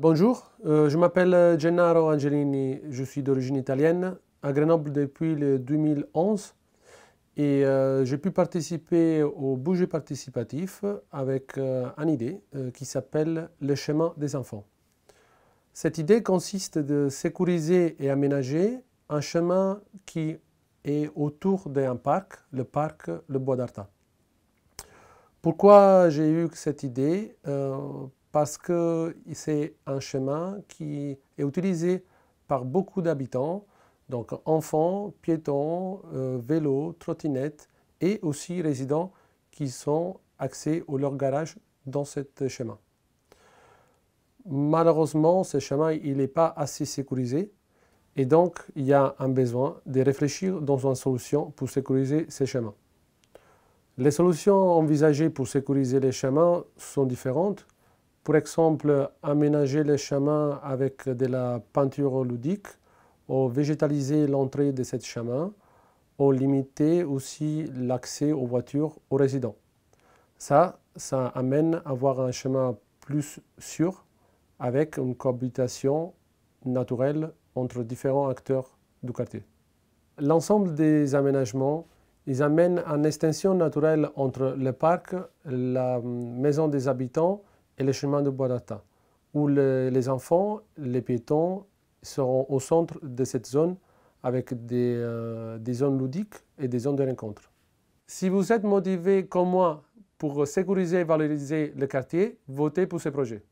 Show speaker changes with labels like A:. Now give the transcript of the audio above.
A: Bonjour, euh, je m'appelle euh, Gennaro Angelini, je suis d'origine italienne, à Grenoble depuis le 2011 et euh, j'ai pu participer au budget participatif avec une idée qui s'appelle le chemin des enfants. Cette idée consiste de sécuriser et aménager un chemin qui est autour d'un parc, le parc Le Bois d'Arta. Pourquoi j'ai eu cette idée parce que c'est un chemin qui est utilisé par beaucoup d'habitants, donc enfants, piétons, euh, vélos, trottinettes et aussi résidents qui sont accès à leur garage dans ce chemin. Malheureusement, ce chemin il n'est pas assez sécurisé et donc il y a un besoin de réfléchir dans une solution pour sécuriser ces chemins. Les solutions envisagées pour sécuriser les chemins sont différentes pour exemple, aménager les chemins avec de la peinture ludique ou végétaliser l'entrée de ces chemins ou limiter aussi l'accès aux voitures aux résidents. Ça, ça amène à avoir un chemin plus sûr avec une cohabitation naturelle entre différents acteurs du quartier. L'ensemble des aménagements, ils amènent une extension naturelle entre le parc, la hum, maison des habitants et le chemin de d'Arta, où les enfants, les piétons, seront au centre de cette zone avec des, euh, des, zones ludiques et des zones de rencontre. Si vous êtes motivé comme moi pour sécuriser et valoriser le quartier, votez pour ce projet.